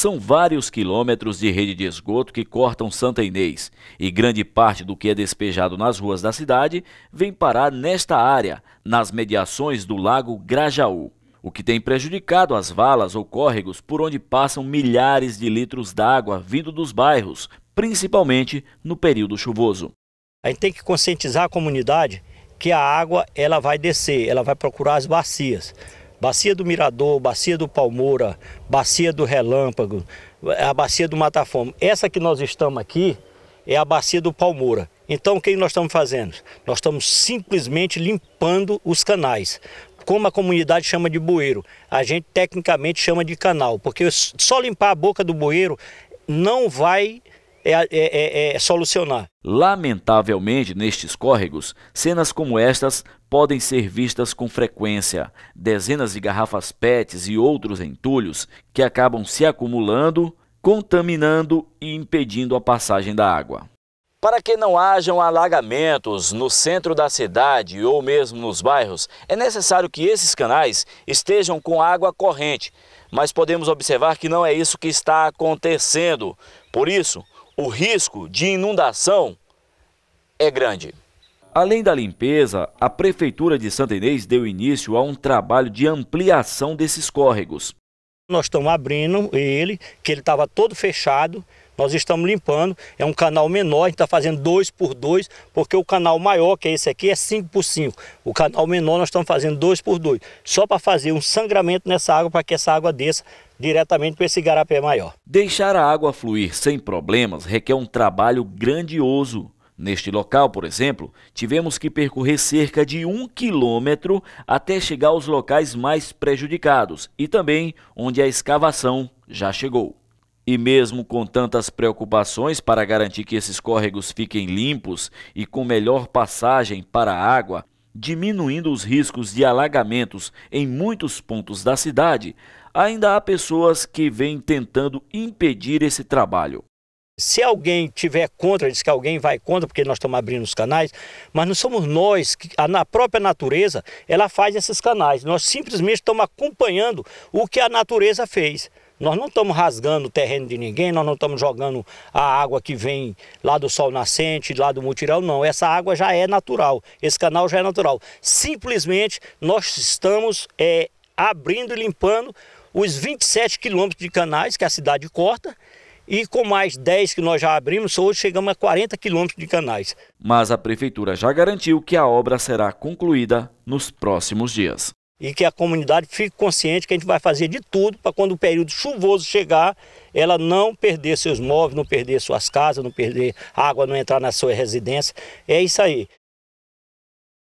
São vários quilômetros de rede de esgoto que cortam Santa Inês e grande parte do que é despejado nas ruas da cidade vem parar nesta área, nas mediações do Lago Grajaú, o que tem prejudicado as valas ou córregos por onde passam milhares de litros d'água vindo dos bairros, principalmente no período chuvoso. A gente tem que conscientizar a comunidade que a água ela vai descer, ela vai procurar as bacias. Bacia do Mirador, Bacia do Palmoura, Bacia do Relâmpago, a Bacia do Matafomo. Essa que nós estamos aqui é a Bacia do Palmoura. Então o que nós estamos fazendo? Nós estamos simplesmente limpando os canais. Como a comunidade chama de bueiro, a gente tecnicamente chama de canal, porque só limpar a boca do bueiro não vai é é, é, é, é solucionar. Lamentavelmente, nestes córregos, cenas como estas podem ser vistas com frequência. Dezenas de garrafas PETs e outros entulhos que acabam se acumulando, contaminando e impedindo a passagem da água. Para que não hajam alagamentos no centro da cidade ou mesmo nos bairros, é necessário que esses canais estejam com água corrente. Mas podemos observar que não é isso que está acontecendo. Por isso, o risco de inundação é grande. Além da limpeza, a Prefeitura de Santa Inês deu início a um trabalho de ampliação desses córregos. Nós estamos abrindo ele, que ele estava todo fechado, nós estamos limpando, é um canal menor, a gente está fazendo dois por dois, porque o canal maior, que é esse aqui, é 5 por 5. O canal menor nós estamos fazendo dois por dois, só para fazer um sangramento nessa água, para que essa água desça diretamente para esse garapé maior. Deixar a água fluir sem problemas requer um trabalho grandioso. Neste local, por exemplo, tivemos que percorrer cerca de um quilômetro até chegar aos locais mais prejudicados e também onde a escavação já chegou. E mesmo com tantas preocupações para garantir que esses córregos fiquem limpos e com melhor passagem para a água, diminuindo os riscos de alagamentos em muitos pontos da cidade, ainda há pessoas que vêm tentando impedir esse trabalho. Se alguém tiver contra, diz que alguém vai contra, porque nós estamos abrindo os canais, mas não somos nós, que, a, na própria natureza, ela faz esses canais. Nós simplesmente estamos acompanhando o que a natureza fez. Nós não estamos rasgando o terreno de ninguém, nós não estamos jogando a água que vem lá do sol nascente, lá do mutirão, não. Essa água já é natural, esse canal já é natural. Simplesmente nós estamos é, abrindo e limpando os 27 quilômetros de canais que a cidade corta e com mais 10 que nós já abrimos, hoje chegamos a 40 quilômetros de canais. Mas a prefeitura já garantiu que a obra será concluída nos próximos dias e que a comunidade fique consciente que a gente vai fazer de tudo para quando o período chuvoso chegar, ela não perder seus móveis, não perder suas casas, não perder água, não entrar na sua residência. É isso aí.